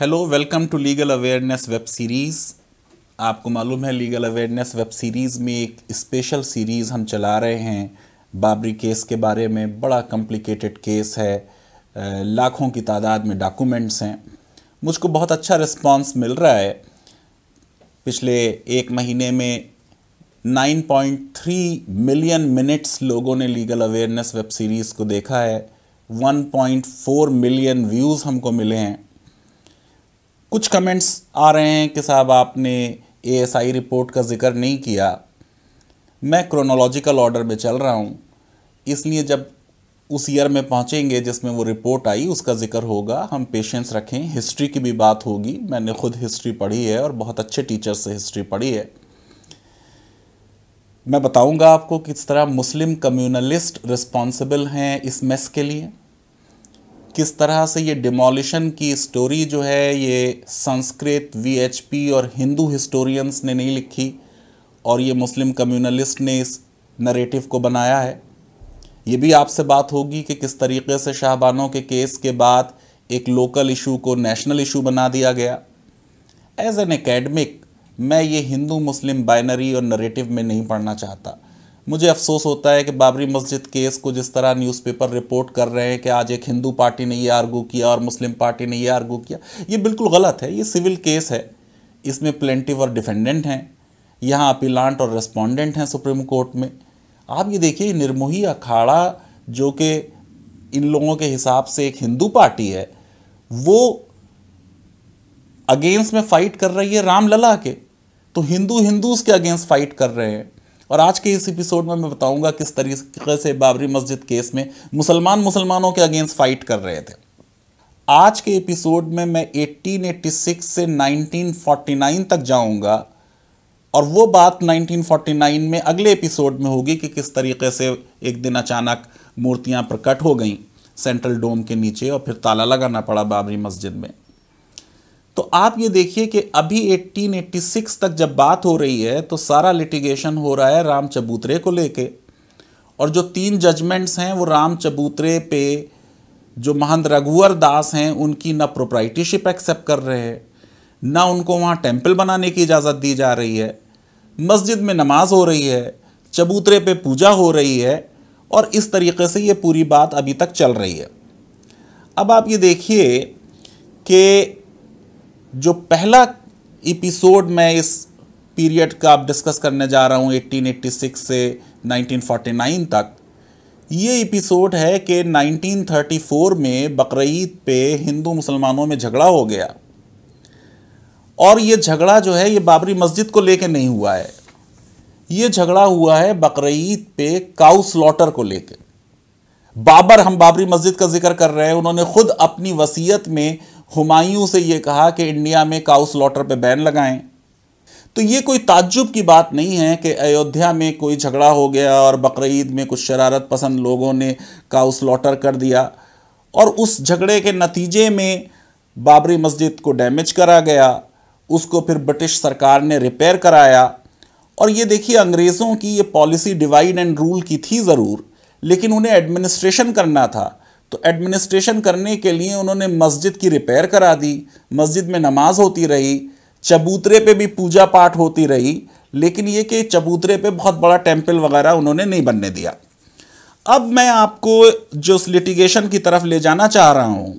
Hello welcome to legal awareness web series आपको मालूम है लीगल अवेयरनेस वेब सीरीज़ में एक स्पेशल सीरीज़ हम चला रहे हैं बाबरी केस के बारे में बड़ा कॉम्प्लिकेटेड केस है लाखों की तादाद में डॉक्यूमेंट्स हैं मुझको बहुत अच्छा रिस्पांस मिल रहा है पिछले एक महीने में 9.3 मिलियन मिनट्स लोगों ने लीगल अवेयरनेस वेब सीरीज़ को देखा है 1.4 मिलियन व्यूज़ हमको मिले हैं कुछ कमेंट्स आ रहे हैं कि साहब आपने एएसआई रिपोर्ट का जिक्र नहीं किया मैं क्रोनोलॉजिकल ऑर्डर में चल रहा हूँ इसलिए जब उस ईयर में पहुँचेंगे जिसमें वो रिपोर्ट आई उसका जिक्र होगा हम पेशेंस रखें हिस्ट्री की भी बात होगी मैंने खुद हिस्ट्री पढ़ी है और बहुत अच्छे टीचर से हिस्ट्री पढ़ी है मैं बताऊंगा आपको किस तरह मुस्लिम कम्युनलिस्ट रिस्पॉन्सिबल हैं इस मेस के लिए किस तरह से ये डिमोलिशन की स्टोरी जो है ये संस्कृत वीएचपी और हिंदू हिस्टोरियंस ने नहीं लिखी और ये मुस्लिम कम्युनलिस्ट ने इस नरेटिव को बनाया है ये भी आपसे बात होगी कि किस तरीके से शाहबानों के केस के बाद एक लोकल इशू को नेशनल इशू बना दिया गया एज एन एकेडमिक मैं ये हिंदू मुस्लिम बाइनरी और नरेटिव में नहीं पढ़ना चाहता मुझे अफसोस होता है कि बाबरी मस्जिद केस को जिस तरह न्यूज़पेपर रिपोर्ट कर रहे हैं कि आज एक हिंदू पार्टी ने ये आर्गू किया और मुस्लिम पार्टी ने ये आर्गू किया ये बिल्कुल गलत है ये सिविल केस है इसमें प्लेंटिव और डिफेंडेंट हैं यहाँ अपीलांट और रेस्पॉन्डेंट हैं सुप्रीम कोर्ट में आप ये देखिए निर्मोही अखाड़ा जो कि इन लोगों के हिसाब से एक हिंदू पार्टी है वो अगेंस्ट में फाइट कर रही है रामलला के तो हिंदू हिंदूज के अगेंस्ट फाइट कर रहे हैं और आज के इस एपिसोड में मैं बताऊंगा किस तरीके से बाबरी मस्जिद केस में मुसलमान मुसलमानों के अगेंस्ट फाइट कर रहे थे आज के एपिसोड में मैं 1886 से 1949 तक जाऊंगा और वो बात 1949 में अगले एपिसोड में होगी कि किस तरीके से एक दिन अचानक मूर्तियां प्रकट हो गईं सेंट्रल डोम के नीचे और फिर ताला लगाना पड़ा बाबरी मस्जिद में तो आप ये देखिए कि अभी 1886 तक जब बात हो रही है तो सारा लिटिगेशन हो रहा है राम चबूतरे को लेके और जो तीन जजमेंट्स हैं वो राम चबूतरे पे जो महंत रघुवर दास हैं उनकी ना प्रोप्राइटीशिप एक्सेप्ट कर रहे हैं ना उनको वहाँ टेम्पल बनाने की इजाज़त दी जा रही है मस्जिद में नमाज हो रही है चबूतरे पे पूजा हो रही है और इस तरीके से ये पूरी बात अभी तक चल रही है अब आप ये देखिए कि जो पहला एपिसोड मैं इस पीरियड का आप डिस्कस करने जा रहा हूँ 1886 से 1949 तक ये एपिसोड है कि 1934 में बकरीद पे हिंदू मुसलमानों में झगड़ा हो गया और ये झगड़ा जो है ये बाबरी मस्जिद को लेके नहीं हुआ है ये झगड़ा हुआ है बकरीद पे काउ स्लॉटर को लेके बाबर हम बाबरी मस्जिद का जिक्र कर रहे हैं उन्होंने खुद अपनी वसीयत में हुमायूं से ये कहा कि इंडिया में काउ स्लॉटर पे बैन लगाएं तो ये कोई ताज्जुब की बात नहीं है कि अयोध्या में कोई झगड़ा हो गया और बकर में कुछ शरारत पसंद लोगों ने काउ स्लॉटर कर दिया और उस झगड़े के नतीजे में बाबरी मस्जिद को डैमेज करा गया उसको फिर ब्रिटिश सरकार ने रिपेयर कराया और ये देखिए अंग्रेज़ों की ये पॉलिसी डिवाइड एंड रूल की थी ज़रूर लेकिन उन्हें एडमिनिस्ट्रेशन करना था तो एडमिनिस्ट्रेशन करने के लिए उन्होंने मस्जिद की रिपेयर करा दी मस्जिद में नमाज होती रही चबूतरे पे भी पूजा पाठ होती रही लेकिन ये कि चबूतरे पे बहुत बड़ा टेम्पल वगैरह उन्होंने नहीं बनने दिया अब मैं आपको जो उस लिटिगेशन की तरफ ले जाना चाह रहा हूँ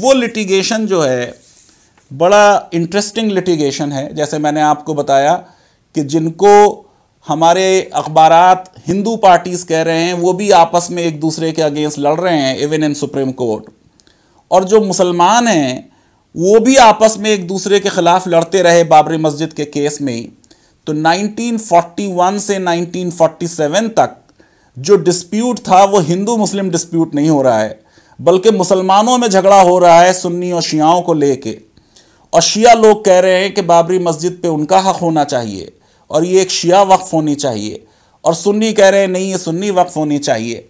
वो लिटिगेशन जो है बड़ा इंटरेस्टिंग लिटिगेशन है जैसे मैंने आपको बताया कि जिनको हमारे अखबार हिंदू पार्टीज़ कह रहे हैं वो भी आपस में एक दूसरे के अगेंस्ट लड़ रहे हैं इवन इन सुप्रीम कोर्ट और जो मुसलमान हैं वो भी आपस में एक दूसरे के ख़िलाफ़ लड़ते रहे बाबरी मस्जिद के केस में तो 1941 से 1947 तक जो डिस्प्यूट था वो हिंदू मुस्लिम डिस्प्यूट नहीं हो रहा है बल्कि मुसलमानों में झगड़ा हो रहा है सुन्नी और शियाओं को लेके और शिया लोग कह रहे हैं कि बाबरी मस्जिद पे उनका हक होना चाहिए और ये एक शिया वक्फ होनी चाहिए और सुन्नी कह रहे हैं नहीं ये सुन्नी वक्फ होनी चाहिए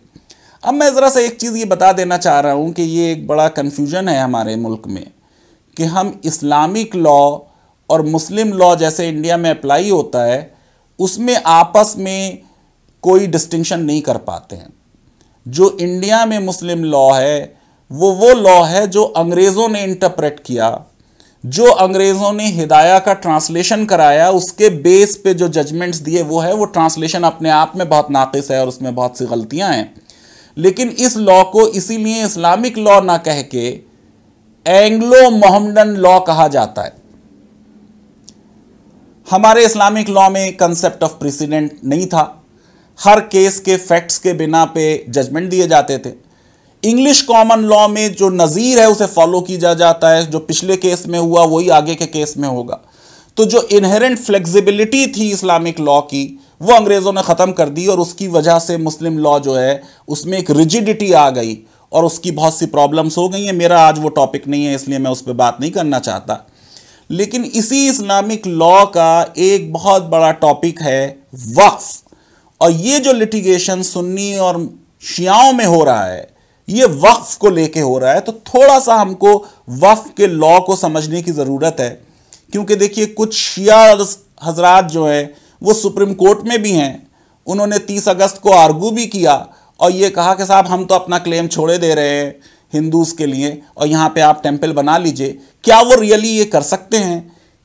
अब मैं ज़रा सा एक चीज़ ये बता देना चाह रहा हूँ कि ये एक बड़ा कन्फ्यूजन है हमारे मुल्क में कि हम इस्लामिक लॉ और मुस्लिम लॉ जैसे इंडिया में अप्लाई होता है उसमें आपस में कोई डिस्टिंक्शन नहीं कर पाते हैं जो इंडिया में मुस्लिम लॉ है वो वो लॉ है जो अंग्रेज़ों ने इंटरप्रेट किया जो अंग्रेजों ने हिदाया का ट्रांसलेशन कराया उसके बेस पे जो जजमेंट्स दिए वो है वो ट्रांसलेशन अपने आप में बहुत नाक़स है और उसमें बहुत सी गलतियां हैं लेकिन इस लॉ को इसीलिए इस्लामिक लॉ ना कह के एंग्लो मोहम्मडन लॉ कहा जाता है हमारे इस्लामिक लॉ में कंसेप्ट ऑफ प्रेसिडेंट नहीं था हर केस के फैक्ट्स के बिना पे जजमेंट दिए जाते थे इंग्लिश कॉमन लॉ में जो नज़ीर है उसे फॉलो किया जाता है जो पिछले केस में हुआ वही आगे के केस में होगा तो जो इनहेरेंट फ्लेक्सिबिलिटी थी इस्लामिक लॉ की वो अंग्रेज़ों ने ख़त्म कर दी और उसकी वजह से मुस्लिम लॉ जो है उसमें एक रिजिडिटी आ गई और उसकी बहुत सी प्रॉब्लम्स हो गई हैं मेरा आज वो टॉपिक नहीं है इसलिए मैं उस पर बात नहीं करना चाहता लेकिन इसी इस्लामिक लॉ का एक बहुत बड़ा टॉपिक है वक्फ और ये जो लिटिगेशन सुन्नी और शियाओं में हो रहा है ये वक्फ को लेके हो रहा है तो थोड़ा सा हमको वक्फ के लॉ को समझने की ज़रूरत है क्योंकि देखिए कुछ शिया हजरात जो हैं वो सुप्रीम कोर्ट में भी हैं उन्होंने 30 अगस्त को आर्गू भी किया और ये कहा कि साहब हम तो अपना क्लेम छोड़े दे रहे हैं हिंदूज़ के लिए और यहाँ पे आप टेम्पल बना लीजिए क्या वो रियली ये कर सकते हैं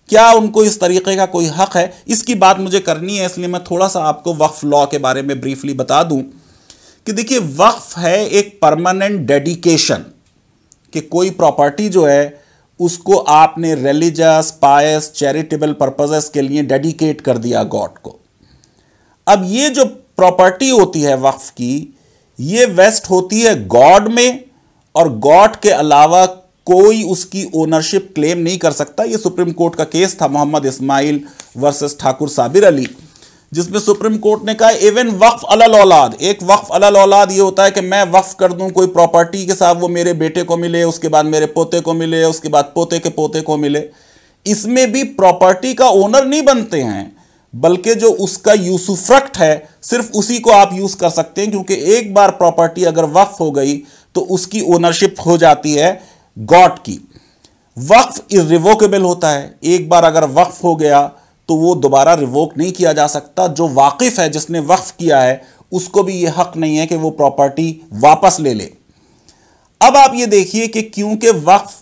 क्या उनको इस तरीके का कोई हक है इसकी बात मुझे करनी है इसलिए मैं थोड़ा सा आपको वक्फ लॉ के बारे में ब्रीफली बता दूँ कि देखिए वक्फ है एक परमानेंट डेडिकेशन कि कोई प्रॉपर्टी जो है उसको आपने रिलीजस पायस चैरिटेबल पर्पजेस के लिए डेडिकेट कर दिया गॉड को अब ये जो प्रॉपर्टी होती है वक्फ की ये वेस्ट होती है गॉड में और गॉड के अलावा कोई उसकी ओनरशिप क्लेम नहीं कर सकता ये सुप्रीम कोर्ट का केस था मोहम्मद इस्माइल वर्सेस ठाकुर साबिर अली जिसमें सुप्रीम कोर्ट ने कहा इवन वक्फ अलल औलाद एक वक्फ अलल औलाद ये होता है कि मैं वक्फ कर दूं कोई प्रॉपर्टी के साथ वो मेरे बेटे को मिले उसके बाद मेरे पोते को मिले उसके बाद पोते के पोते को मिले इसमें भी प्रॉपर्टी का ओनर नहीं बनते हैं बल्कि जो उसका यूसुफ्रक्ट है सिर्फ उसी को आप यूज़ कर सकते हैं क्योंकि एक बार प्रॉपर्टी अगर वक्फ हो गई तो उसकी ओनरशिप हो जाती है गॉड की वक्फ इरिवोकेबल होता है एक बार अगर वक्फ हो गया तो वो दोबारा रिवोक नहीं किया जा सकता जो वाकिफ़ है जिसने वक्फ़ किया है उसको भी ये हक नहीं है कि वो प्रॉपर्टी वापस ले ले अब आप ये देखिए कि क्योंकि वक्फ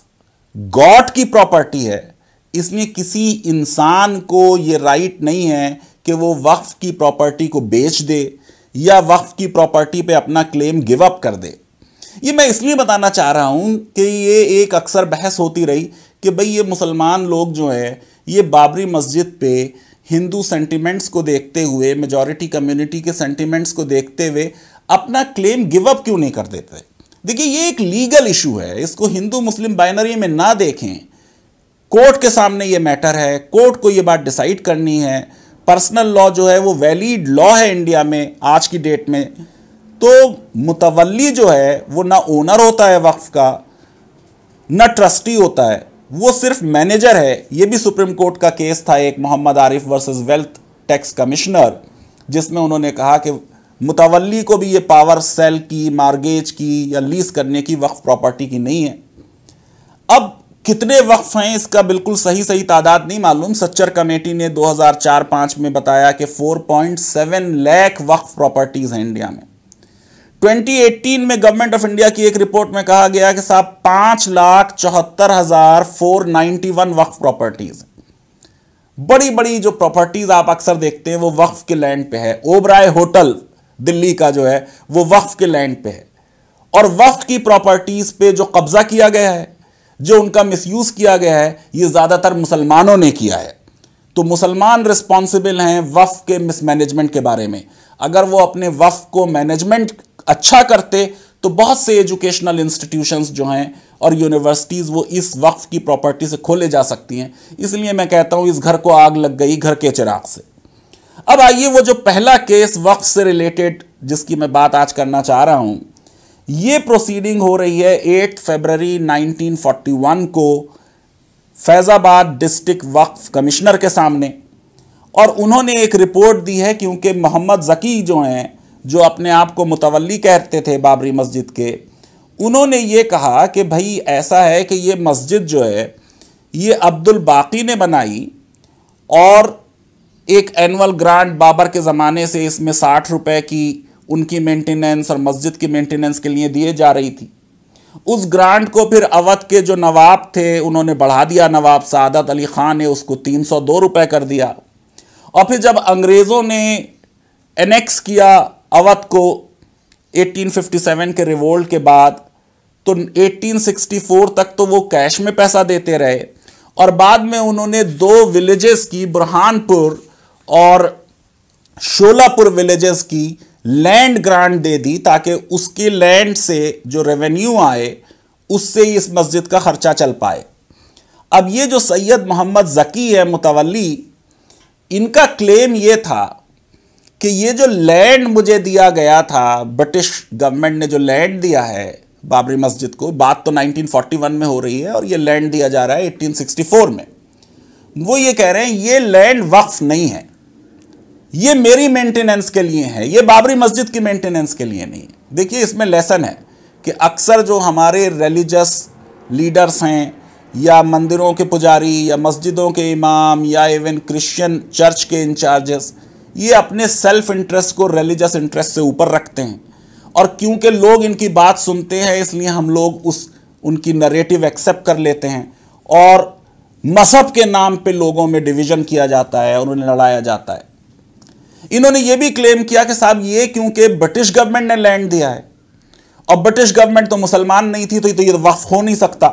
गॉड की प्रॉपर्टी है इसलिए किसी इंसान को ये राइट नहीं है कि वो वक्फ की प्रॉपर्टी को बेच दे या वक्फ की प्रॉपर्टी पे अपना क्लेम गिव अप कर दे ये मैं इसलिए बताना चाह रहा हूं कि ये एक अक्सर बहस होती रही कि भाई ये मुसलमान लोग जो हैं ये बाबरी मस्जिद पे हिंदू सेंटिमेंट्स को देखते हुए मेजॉरिटी कम्युनिटी के सेंटिमेंट्स को देखते हुए अपना क्लेम गिव अप क्यों नहीं कर देते देखिए ये एक लीगल इशू है इसको हिंदू मुस्लिम बाइनरी में ना देखें कोर्ट के सामने ये मैटर है कोर्ट को ये बात डिसाइड करनी है पर्सनल लॉ जो है वो वैलिड लॉ है इंडिया में आज की डेट में तो मुतवली जो है वो ना ओनर होता है वक्फ का ना ट्रस्टी होता है वो सिर्फ मैनेजर है ये भी सुप्रीम कोर्ट का केस था एक Mohammad Arif versus wealth tax commissioner जिसमें उन्होंने कहा कि मुतवली को भी ये पावर सेल की मार्गेज की या लीज करने की वक्फ प्रॉपर्टी की नहीं है अब कितने वक्फ हैं इसका बिल्कुल सही सही तादाद नहीं मालूम सच्चर कमेटी ने 2004-5 में बताया कि 4.7 लाख वक्फ प्रॉपर्टीज़ हैं इंडिया में 2018 में गवर्नमेंट ऑफ इंडिया की एक रिपोर्ट में कहा गया कि साहब पांच लाख चौहत्तर हजार फोर नाइनटी वन वक्फ प्रॉपर्टीज बड़ी बड़ी जो प्रॉपर्टीज आप अक्सर देखते हैं वो वक्फ के लैंड पे है ओबराय होटल दिल्ली का जो है वो वक्फ के लैंड पे है और वक्फ की प्रॉपर्टीज पे जो कब्जा किया गया है जो उनका मिसयूज किया गया है ये ज्यादातर मुसलमानों ने किया है तो मुसलमान रिस्पॉन्सिबल हैं वफ के मिसमैनेजमेंट के बारे में अगर वो अपने वफ को मैनेजमेंट अच्छा करते तो बहुत से एजुकेशनल इंस्टीट्यूशंस जो हैं और यूनिवर्सिटीज़ वो इस वक्फ की प्रॉपर्टी से खोले जा सकती हैं इसलिए मैं कहता हूँ इस घर को आग लग गई घर के चिराग से अब आइए वो जो पहला केस वक्फ से रिलेटेड जिसकी मैं बात आज करना चाह रहा हूँ ये प्रोसीडिंग हो रही है 8 फरवरी 1941 को फैज़ाबाद डिस्ट्रिक्ट वक्फ कमिश्नर के सामने और उन्होंने एक रिपोर्ट दी है क्योंकि मोहम्मद जकी जो हैं जो अपने आप को मुतवली कहते थे बाबरी मस्जिद के उन्होंने ये कहा कि भाई ऐसा है कि ये मस्जिद जो है ये अब्दुल बाकी ने बनाई और एक एनुअल ग्रांट बाबर के ज़माने से इसमें साठ रुपए की उनकी मेंटेनेंस और मस्जिद की मेंटेनेंस के लिए दिए जा रही थी उस ग्रांट को फिर अवध के जो नवाब थे उन्होंने बढ़ा दिया नवाब सादत अली ख़ान ने उसको तीन सौ दो रुपये कर दिया और फिर जब अंग्रेज़ों ने एनेक्स किया अवध को 1857 के रिवोल्ट के बाद तो 1864 तक तो वो कैश में पैसा देते रहे और बाद में उन्होंने दो विलेजेस की बुरहानपुर और शोलापुर विलेजेस की लैंड ग्रांट दे दी ताकि उसके लैंड से जो रेवेन्यू आए उससे ही इस मस्जिद का खर्चा चल पाए अब ये जो सैयद मोहम्मद जकी है मुतवली इनका क्लेम ये था कि ये जो लैंड मुझे दिया गया था ब्रिटिश गवर्नमेंट ने जो लैंड दिया है बाबरी मस्जिद को बात तो 1941 में हो रही है और ये लैंड दिया जा रहा है 1864 में वो ये कह रहे हैं ये लैंड वक्फ नहीं है ये मेरी मेंटेनेंस के लिए है ये बाबरी मस्जिद की मेंटेनेंस के लिए नहीं है देखिए इसमें लेसन है कि अक्सर जो हमारे रिलीजस लीडर्स हैं या मंदिरों के पुजारी या मस्जिदों के इमाम या इवन क्रिश्चियन चर्च के इंचार्जेस ये अपने सेल्फ इंटरेस्ट को रिलीजियस इंटरेस्ट से ऊपर रखते हैं और क्योंकि लोग इनकी बात सुनते हैं इसलिए हम लोग उस उनकी नरेटिव एक्सेप्ट कर लेते हैं और मजहब के नाम पे लोगों में डिवीजन किया जाता है और उन्हें लड़ाया जाता है इन्होंने ये भी क्लेम किया कि साहब ये क्योंकि ब्रिटिश गवर्नमेंट ने लैंड दिया है और ब्रिटिश गवर्नमेंट तो मुसलमान नहीं थी तो ये तो तो वफ हो नहीं सकता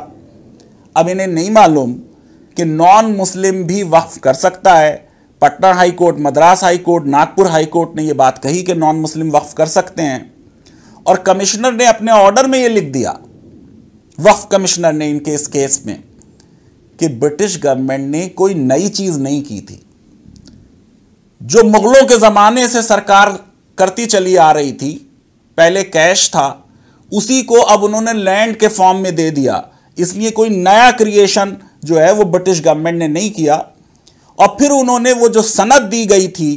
अब इन्हें नहीं मालूम कि नॉन मुस्लिम भी वफ कर सकता है Patna high court Madras high court Nagpur high court ने यह बात कही कि नॉन मुस्लिम वक्फ कर सकते हैं और कमिश्नर ने अपने ऑर्डर में ये लिख दिया वक्फ कमिश्नर ने इनके इस केस में कि ब्रिटिश गवर्नमेंट ने कोई नई चीज़ नहीं की थी जो मुगलों के ज़माने से सरकार करती चली आ रही थी पहले कैश था उसी को अब उन्होंने लैंड के फॉर्म में दे दिया इसलिए कोई नया क्रिएशन जो है वो ब्रिटिश गवर्नमेंट ने नहीं किया और फिर उन्होंने वो जो सनद दी गई थी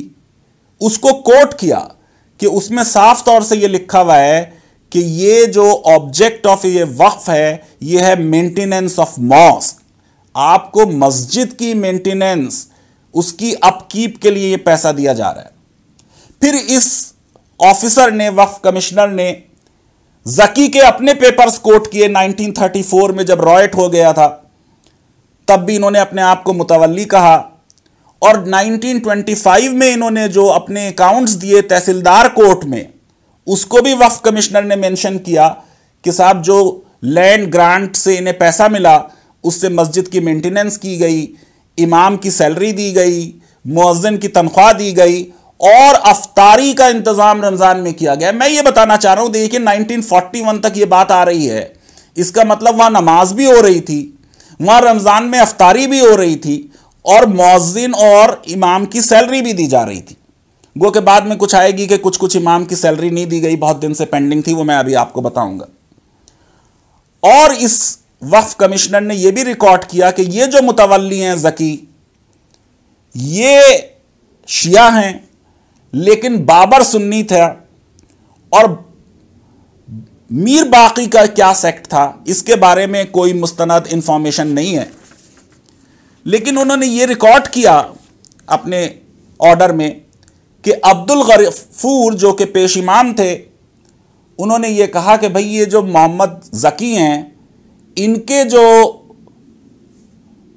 उसको कोट किया कि उसमें साफ तौर से ये लिखा हुआ है कि ये जो ऑब्जेक्ट ऑफ ये वक्फ है ये है मेंटेनेंस ऑफ मॉस्क आपको मस्जिद की मेंटेनेंस उसकी अपकीप के लिए ये पैसा दिया जा रहा है फिर इस ऑफिसर ने वक्फ कमिश्नर ने जकी के अपने पेपर्स कोट किए 1934 में जब रॉयट हो गया था तब भी इन्होंने अपने आप को मुतवली कहा और 1925 में इन्होंने जो अपने अकाउंट्स दिए तहसीलदार कोर्ट में उसको भी वफ कमिश्नर ने मेंशन किया कि साहब जो लैंड ग्रांट से इन्हें पैसा मिला उससे मस्जिद की मेंटेनेंस की गई इमाम की सैलरी दी गई मुअज्जन की तनख्वाह दी गई और अफतारी का इंतज़ाम रमज़ान में किया गया मैं ये बताना चाह रहा हूँ देखिए 1941 तक ये बात आ रही है इसका मतलब वहाँ नमाज भी हो रही थी वहाँ रमज़ान में अफतारी भी हो रही थी और मौजिन और इमाम की सैलरी भी दी जा रही थी गो के बाद में कुछ आएगी कि कुछ कुछ इमाम की सैलरी नहीं दी गई बहुत दिन से पेंडिंग थी वो मैं अभी आपको बताऊंगा और इस वफ कमिश्नर ने यह भी रिकॉर्ड किया कि ये जो मुतवली हैं जकी ये शिया हैं लेकिन बाबर सुन्नी था और मीर बाकी का क्या सेक्ट था इसके बारे में कोई मुस्तनद इंफॉर्मेशन नहीं है लेकिन उन्होंने ये रिकॉर्ड किया अपने ऑर्डर में कि अब्दुल गफूर जो कि पेश इमाम थे उन्होंने ये कहा कि भाई ये जो मोहम्मद जकी हैं इनके जो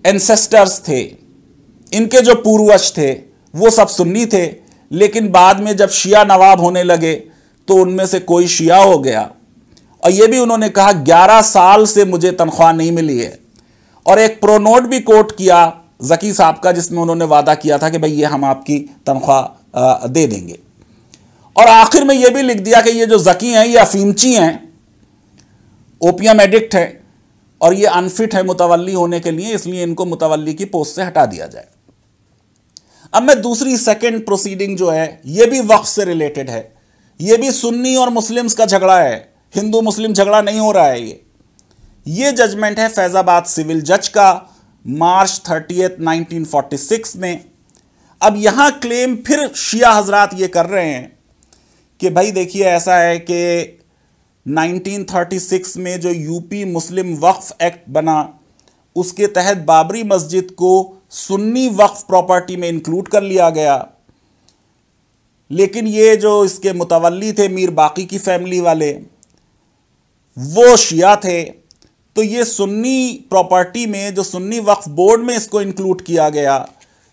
एंसेस्टर्स थे इनके जो पूर्वज थे वो सब सुन्नी थे लेकिन बाद में जब शिया नवाब होने लगे तो उनमें से कोई शिया हो गया और ये भी उन्होंने कहा ग्यारह साल से मुझे तनख्वाह नहीं मिली है और एक प्रोनोट भी कोट किया जकी साहब का जिसमें उन्होंने वादा किया था कि भाई ये हम आपकी तनख्वाह दे देंगे और आखिर में ये भी लिख दिया कि ये जो जकी हैं ये अफीमची हैं ओपियम एडिक्ट है और ये अनफिट है मुतवली होने के लिए इसलिए इनको मुतवली की पोस्ट से हटा दिया जाए अब मैं दूसरी सेकेंड प्रोसीडिंग जो है ये भी वक्त से रिलेटेड है ये भी सुन्नी और मुस्लिम्स का झगड़ा है हिंदू मुस्लिम झगड़ा नहीं हो रहा है ये ये जजमेंट है फैजाबाद सिविल जज का मार्च थर्टी 1946 में अब यहां क्लेम फिर शिया हजरात ये कर रहे हैं कि भाई देखिए ऐसा है कि 1936 में जो यूपी मुस्लिम वक्फ एक्ट बना उसके तहत बाबरी मस्जिद को सुन्नी वक्फ प्रॉपर्टी में इंक्लूड कर लिया गया लेकिन ये जो इसके मुतवली थे मीर बाकी की फैमिली वाले वो शिया थे तो ये सुन्नी प्रॉपर्टी में जो सुन्नी वक्फ बोर्ड में इसको इंक्लूड किया गया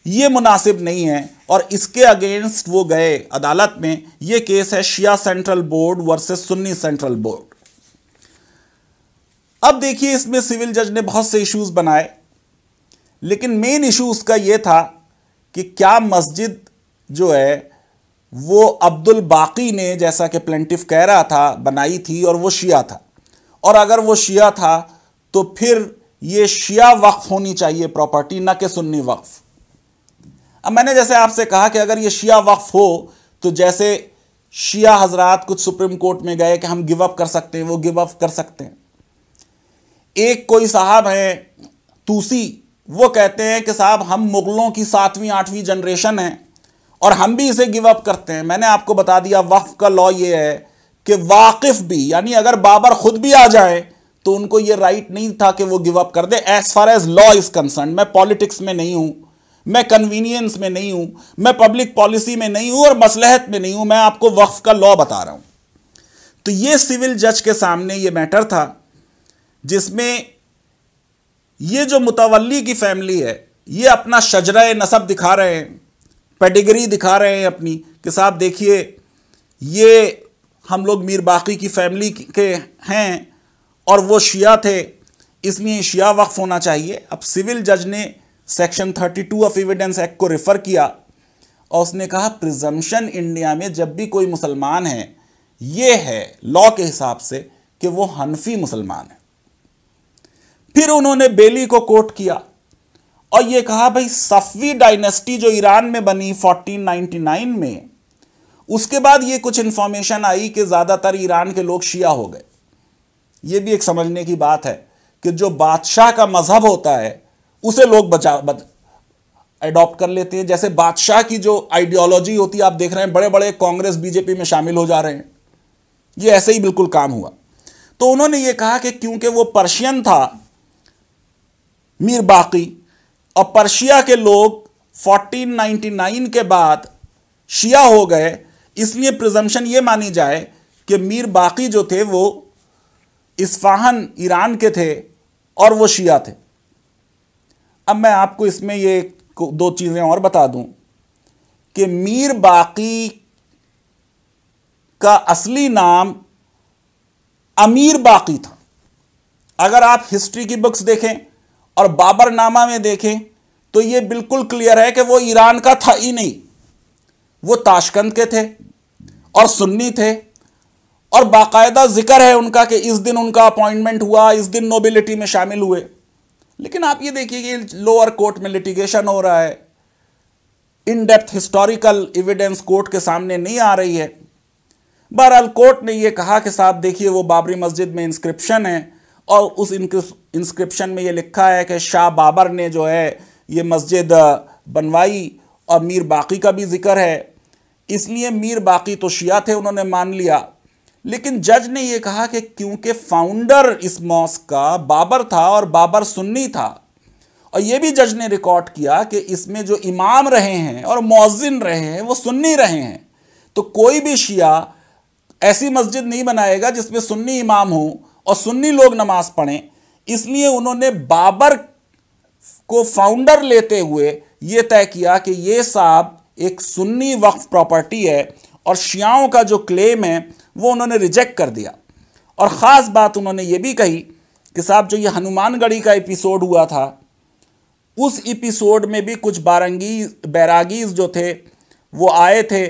ये मुनासिब नहीं है और इसके अगेंस्ट वो गए अदालत में ये केस है Shia central board versus Sunni central board अब देखिए इसमें सिविल जज ने बहुत से इश्यूज बनाए लेकिन मेन इशू उसका ये था कि क्या मस्जिद जो है वो अब्दुल बाकी ने जैसा कि प्लेंटिफ कह रहा था बनाई थी और वो शिया था और अगर वो शिया था तो फिर ये शिया वक्फ होनी चाहिए प्रॉपर्टी ना कि सुन्नी वक्फ अब मैंने जैसे आपसे कहा कि अगर ये शिया वक्फ हो तो जैसे शिया हजरात कुछ सुप्रीम कोर्ट में गए कि हम गिव अप कर सकते हैं वो गिव अप कर सकते हैं एक कोई साहब हैं तूसी वो कहते हैं कि साहब हम मुगलों की सातवीं आठवीं जनरेशन हैं और हम भी इसे गिव अप करते हैं मैंने आपको बता दिया वक्फ का लॉ ये है कि वाकिफ भी यानी अगर बाबर खुद भी आ जाए तो उनको ये राइट नहीं था कि वो गिव अप कर दे as far as law is concern मैं पॉलिटिक्स में नहीं हूं मैं कन्वीनियंस में नहीं हूं मैं पब्लिक पॉलिसी में नहीं हूं और मसलहत में नहीं हूं मैं आपको वक्फ का लॉ बता रहा हूं तो ये सिविल जज के सामने ये मैटर था जिसमें ये जो मुतवली की फैमिली है ये अपना शजरा नसब दिखा रहे हैं पेडिगरी दिखा रहे हैं अपनी कि साहब देखिए ये हम लोग मीर बाकी की फैमिली के हैं और वो शिया थे इसलिए शिया वक्फ होना चाहिए अब सिविल जज ने सेक्शन 32 ऑफ एविडेंस एक्ट को रेफ़र किया और उसने कहा प्रिजम्पन इंडिया में जब भी कोई मुसलमान है ये है लॉ के हिसाब से कि वो हनफी मुसलमान है फिर उन्होंने बेली को कोट किया और ये कहा भाई सफ़वी डायनेस्टी जो ईरान में बनी 1499 में उसके बाद ये कुछ इंफॉर्मेशन आई कि ज़्यादातर ईरान के लोग शिया हो गए ये भी एक समझने की बात है कि जो बादशाह का मजहब होता है उसे लोग बचा बच, एडॉप्ट कर लेते हैं जैसे बादशाह की जो आइडियोलॉजी होती है आप देख रहे हैं बड़े बड़े कांग्रेस बीजेपी में शामिल हो जा रहे हैं ये ऐसे ही बिल्कुल काम हुआ तो उन्होंने ये कहा कि क्योंकि वो पर्शियन था मीर बाकी और पर्शिया के लोग 1499 के बाद शिया हो गए इसलिए प्रिजम्पन ये मानी जाए कि मीर बाकी जो थे वो इस्फाहन ईरान के थे और वो शिया थे अब मैं आपको इसमें ये दो चीज़ें और बता दूं कि मीर बाकी का असली नाम अमीर बाकी था अगर आप हिस्ट्री की बुक्स देखें और बाबरनामा में देखें तो ये बिल्कुल क्लियर है कि वो ईरान का था ही नहीं वो ताशकंद के थे और सुन्नी थे और बाकायदा जिक्र है उनका कि इस दिन उनका अपॉइंटमेंट हुआ इस दिन नोबिलिटी में शामिल हुए लेकिन आप ये देखिए कि लोअर कोर्ट में लिटिगेशन हो रहा है in depth historical evidence court के सामने नहीं आ रही है बहरहाल कोर्ट ने यह कहा कि साहब देखिए वो बाबरी मस्जिद में इंस्क्रिप्शन है और उस इंस्क्रिप्शन में ये लिखा है कि शाह बाबर ने जो है ये मस्जिद बनवाई और मीर बाकी का भी जिक्र है इसलिए मीर बाकी तो शिया थे उन्होंने मान लिया लेकिन जज ने यह कहा कि क्योंकि फाउंडर इस मॉस्क का बाबर था और बाबर सुन्नी था और यह भी जज ने रिकॉर्ड किया कि इसमें जो इमाम रहे हैं और मोजिन रहे हैं वो सुन्नी रहे हैं तो कोई भी शिया ऐसी मस्जिद नहीं बनाएगा जिसमें सुन्नी इमाम हो और सुन्नी लोग नमाज पढ़ें इसलिए उन्होंने बाबर को फाउंडर लेते हुए यह तय किया कि यह साहब एक सुन्नी वक्फ प्रॉपर्टी है और शियाओं का जो क्लेम है वो उन्होंने रिजेक्ट कर दिया और ख़ास बात उन्होंने ये भी कही कि साहब जो ये हनुमानगढ़ी का एपिसोड हुआ था उस एपिसोड में भी कुछ बारंगी बैरागीज जो थे वो आए थे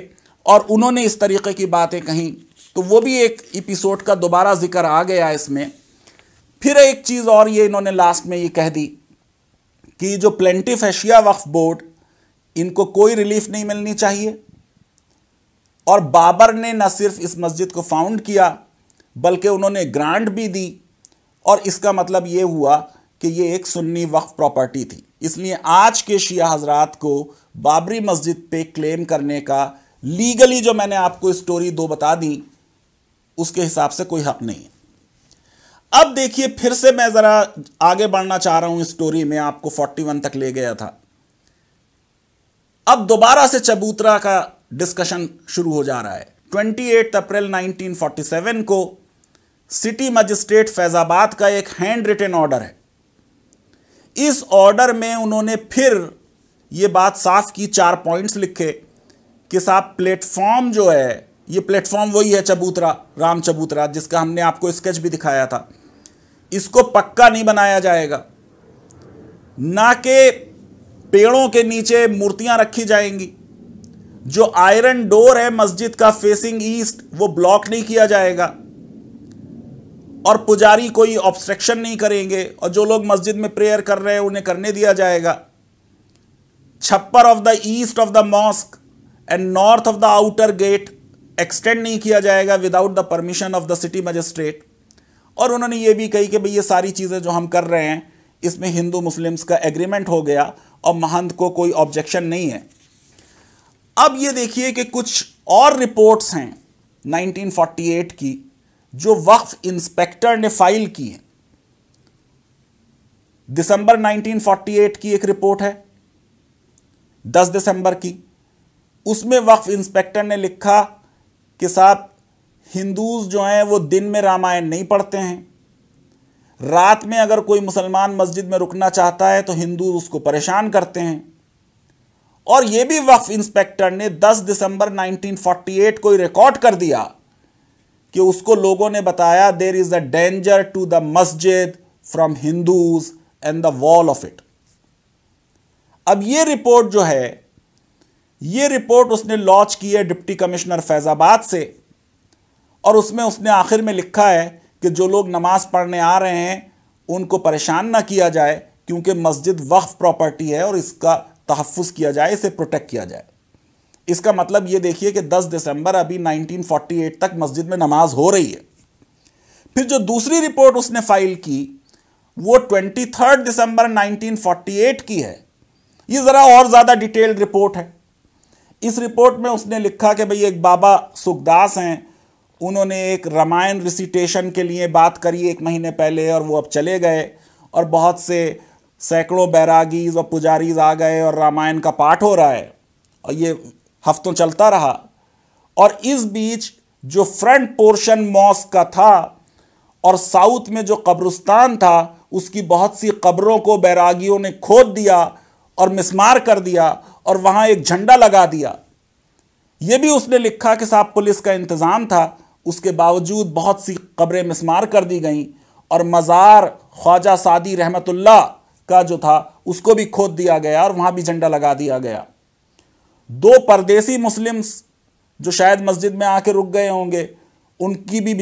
और उन्होंने इस तरीके की बातें कहीं तो वो भी एक एपिसोड का दोबारा जिक्र आ गया इसमें फिर एक चीज़ और ये इन्होंने लास्ट में ये कह दी कि जो प्लेंटिफ एशिया वक्फ बोर्ड इनको कोई रिलीफ नहीं मिलनी चाहिए और बाबर ने न सिर्फ इस मस्जिद को फाउंड किया बल्कि उन्होंने ग्रांट भी दी और इसका मतलब ये हुआ कि ये एक सुन्नी वक्फ प्रॉपर्टी थी इसलिए आज के शिया हजरात को बाबरी मस्जिद पे क्लेम करने का लीगली जो मैंने आपको स्टोरी दो बता दी उसके हिसाब से कोई हक नहीं है अब देखिए फिर से मैं ज़रा आगे बढ़ना चाह रहा हूं स्टोरी में आपको 41 तक ले गया था अब दोबारा से चबूतरा का डिस्कशन शुरू हो जा रहा है 28 अप्रैल 1947 को सिटी मजिस्ट्रेट फैजाबाद का एक हैंड रिटेन ऑर्डर है इस ऑर्डर में उन्होंने फिर ये बात साफ की चार पॉइंट्स लिखे कि साहब प्लेटफॉर्म जो है ये प्लेटफॉर्म वही है चबूतरा राम चबूतरा जिसका हमने आपको स्केच भी दिखाया था इसको पक्का नहीं बनाया जाएगा ना के पेड़ों के नीचे मूर्तियां रखी जाएंगी जो आयरन डोर है मस्जिद का फेसिंग ईस्ट वो ब्लॉक नहीं किया जाएगा और पुजारी कोई ऑब्स्ट्रक्शन नहीं करेंगे और जो लोग मस्जिद में प्रेयर कर रहे हैं उन्हें करने दिया जाएगा छप्पर of the east of the mosque and north of the outer gate extend नहीं किया जाएगा without the permission of the city magistrate और उन्होंने ये भी कही कि भाई ये सारी चीज़ें जो हम कर रहे हैं इसमें हिंदू मुस्लिम्स का एग्रीमेंट हो गया और महंत को कोई ऑब्जेक्शन नहीं है अब ये देखिए कि कुछ और रिपोर्ट्स हैं 1948 की जो वक्फ इंस्पेक्टर ने फाइल की है दिसंबर 1948 की एक रिपोर्ट है 10 दिसंबर की उसमें वक्फ इंस्पेक्टर ने लिखा कि साहब हिंदूज जो हैं वो दिन में रामायण नहीं पढ़ते हैं रात में अगर कोई मुसलमान मस्जिद में रुकना चाहता है तो हिंदू उसको परेशान करते हैं और यह भी वक्फ इंस्पेक्टर ने 10 दिसंबर 1948 को रिकॉर्ड कर दिया कि उसको लोगों ने बताया there is a danger to the masjid from Hindus and the wall of it अब यह रिपोर्ट जो है यह रिपोर्ट उसने लॉन्च की है डिप्टी कमिश्नर फैजाबाद से और उसमें उसने आखिर में लिखा है कि जो लोग नमाज पढ़ने आ रहे हैं उनको परेशान ना किया जाए क्योंकि मस्जिद वक्फ प्रॉपर्टी है और इसका तहफ़ किया जाए इसे प्रोटेक्ट किया जाए इसका मतलब ये देखिए कि 10 दिसंबर अभी 1948 तक मस्जिद में नमाज हो रही है फिर जो दूसरी रिपोर्ट उसने फाइल की वो 23 दिसंबर 1948 की है ये ज़रा और ज़्यादा डिटेल्ड रिपोर्ट है इस रिपोर्ट में उसने लिखा कि भाई एक बाबा सुखदास हैं उन्होंने एक रामायण रिसिटेशन के लिए बात करी एक महीने पहले और वो अब चले गए और बहुत से सैकड़ों बैरागीज और पुजारीज आ गए और रामायण का पाठ हो रहा है और ये हफ्तों चलता रहा और इस बीच जो फ्रंट पोर्शन मॉस का था और साउथ में जो कब्रिस्तान था उसकी बहुत सी कब्रों को बैरागियों ने खोद दिया और मिसमार कर दिया और वहाँ एक झंडा लगा दिया ये भी उसने लिखा कि साहब पुलिस का इंतज़ाम था उसके बावजूद बहुत सी कब्रें मिसमार कर दी गईं और मज़ार ख्वाजा सादी रहमतुल्ला का जो था उसको भी खोद दिया गया और वहाँ भी झंडा लगा दिया गया दो परदेसी मुस्लिम्स जो शायद मस्जिद में आके रुक गए होंगे उनकी भी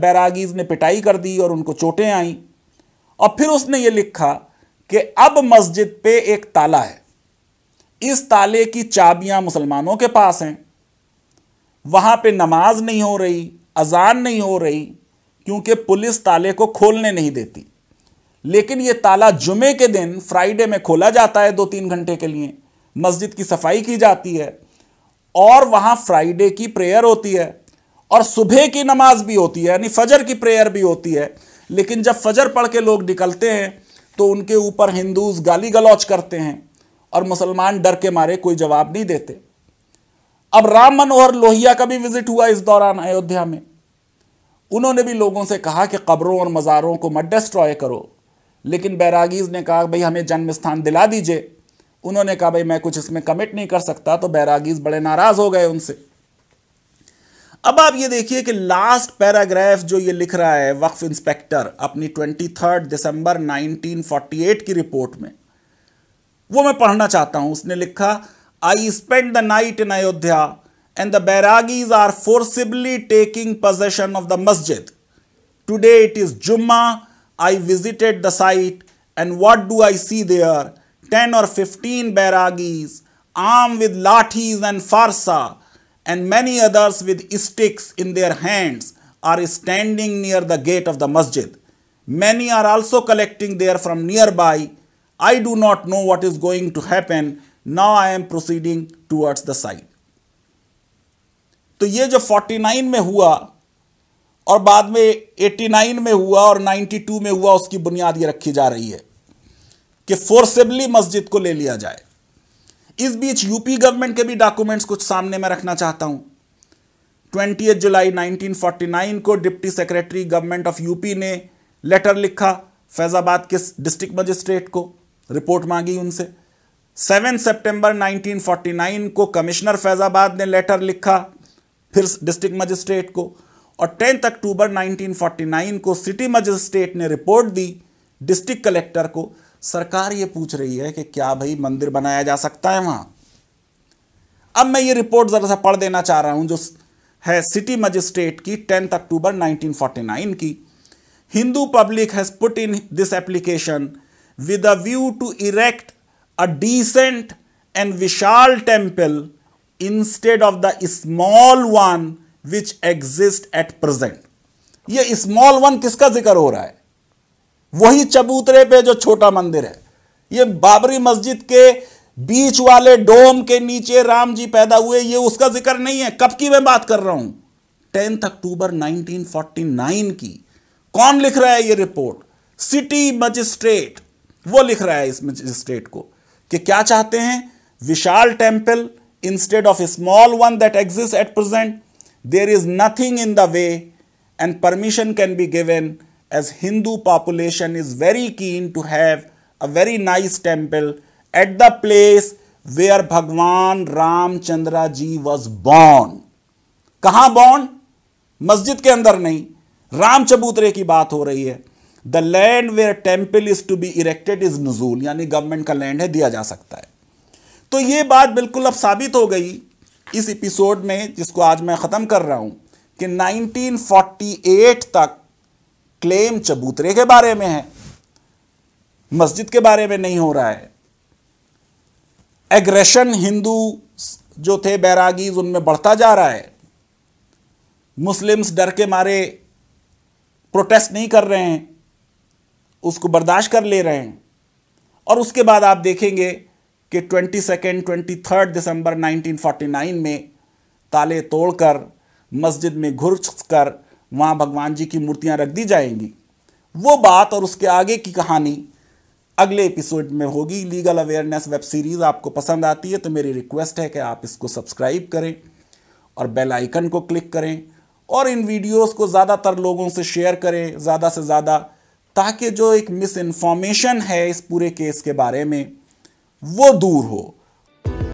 बैरागीज़ ने पिटाई कर दी और उनको चोटें आईं और फिर उसने ये लिखा कि अब मस्जिद पे एक ताला है इस ताले की चाबियां मुसलमानों के पास हैं वहाँ पे नमाज नहीं हो रही अजान नहीं हो रही क्योंकि पुलिस ताले को खोलने नहीं देती लेकिन ये ताला जुमे के दिन फ्राइडे में खोला जाता है दो तीन घंटे के लिए मस्जिद की सफाई की जाती है और वहाँ फ्राइडे की प्रेयर होती है और सुबह की नमाज भी होती है यानी फजर की प्रेयर भी होती है लेकिन जब फजर पढ़ के लोग निकलते हैं तो उनके ऊपर हिंदूज गाली गलौच करते हैं और मुसलमान डर के मारे कोई जवाब नहीं देते अब राम मनोहर लोहिया का भी विजिट हुआ इस दौरान अयोध्या में उन्होंने भी लोगों से कहा कि कब्रों और मज़ारों को मत डिस्ट्रॉय करो लेकिन बैरागीज ने कहा भाई हमें जन्म स्थान दिला दीजिए उन्होंने कहा भाई मैं कुछ इसमें कमिट नहीं कर सकता तो बैरागीज बड़े नाराज हो गए उनसे अब आप ये देखिए कि लास्ट पैराग्राफ जो ये लिख रहा है वक्फ इंस्पेक्टर अपनी ट्वेंटी थर्ड दिसंबर 1948 की रिपोर्ट में वो मैं पढ़ना चाहता हूं उसने लिखा I spend the night in Ayodhya and the Bairagis are forcibly taking possession of the masjid today it is Jumma I visited the site and what do I see there? 10 or 15 bairagis armed with lathis and farsa and many others with sticks in their hands are standing near the gate of the masjid. Many are also collecting there from nearby. I do not know what is going to happen. Now I am proceeding towards the site. तो ये जो 49 में हुआ और बाद में 89 में हुआ और 92 में हुआ उसकी बुनियाद ये रखी जा रही है कि फोर्सेबली मस्जिद को ले लिया जाए इस बीच यूपी गवर्नमेंट के भी डॉक्यूमेंट्स कुछ सामने में रखना चाहता हूं ट्वेंटी जुलाई 1949 को deputy secretary government of UP ने लेटर लिखा फैजाबाद के डिस्ट्रिक्ट मजिस्ट्रेट को रिपोर्ट मांगी उनसे सेवन सितंबर 1949 को कमिश्नर फैजाबाद ने लेटर लिखा फिर डिस्ट्रिक्ट मजिस्ट्रेट को और टेंथ अक्टूबर 1949 को सिटी मजिस्ट्रेट ने रिपोर्ट दी डिस्ट्रिक्ट कलेक्टर को सरकार ये पूछ रही है कि क्या भाई मंदिर बनाया जा सकता है वहां अब मैं ये रिपोर्ट जरा सा पढ़ देना चाह रहा हूं जो है सिटी मजिस्ट्रेट की टेंथ अक्टूबर 1949 की Hindu public has put in this application with a view to erect a decent and vishal temple instead of the small one which exist at present ये स्मॉल वन किसका जिक्र हो रहा है वही चबूतरे पे जो छोटा मंदिर है ये बाबरी मस्जिद के बीच वाले डोम के नीचे राम जी पैदा हुए ये उसका जिक्र नहीं है कब की मैं बात कर रहा हूं टेंथ अक्टूबर 1949 की कौन लिख रहा है ये रिपोर्ट सिटी मजिस्ट्रेट वो लिख रहा है इस मजिस्ट्रेट को कि क्या चाहते हैं vishal temple instead of small one that exist at present There is nothing in the way, and permission can be given as Hindu population is very keen to have a very nice temple at the place where Bhagwan Ramchandra ji was born. kahan born masjid ke andar nahi ram chabutre ki baat ho rahi hai the land where temple is to be erected is nuzul yani government ka land hai diya ja sakta hai to ye baat bilkul ab sabit ho gayi इस episode में जिसको आज मैं ख़त्म कर रहा हूं कि 1948 तक क्लेम चबूतरे के बारे में है मस्जिद के बारे में नहीं हो रहा है एग्रेशन हिंदू जो थे बैरागीज उनमें बढ़ता जा रहा है मुस्लिम्स डर के मारे प्रोटेस्ट नहीं कर रहे हैं उसको बर्दाश्त कर ले रहे हैं और उसके बाद आप देखेंगे कि twenty second twenty third December nineteen nine में ताले तोड़कर मस्जिद में घुर कर वहाँ भगवान जी की मूर्तियाँ रख दी जाएंगी वो बात और उसके आगे की कहानी अगले एपिसोड में होगी लीगल अवेयरनेस वेब सीरीज़ आपको पसंद आती है तो मेरी रिक्वेस्ट है कि आप इसको सब्सक्राइब करें और बेल आइकन को क्लिक करें और इन वीडियोस को ज़्यादातर लोगों से शेयर करें ज़्यादा से ज़्यादा ताकि जो एक मिस इन्फॉर्मेशन है इस पूरे केस के बारे में वो दूर हो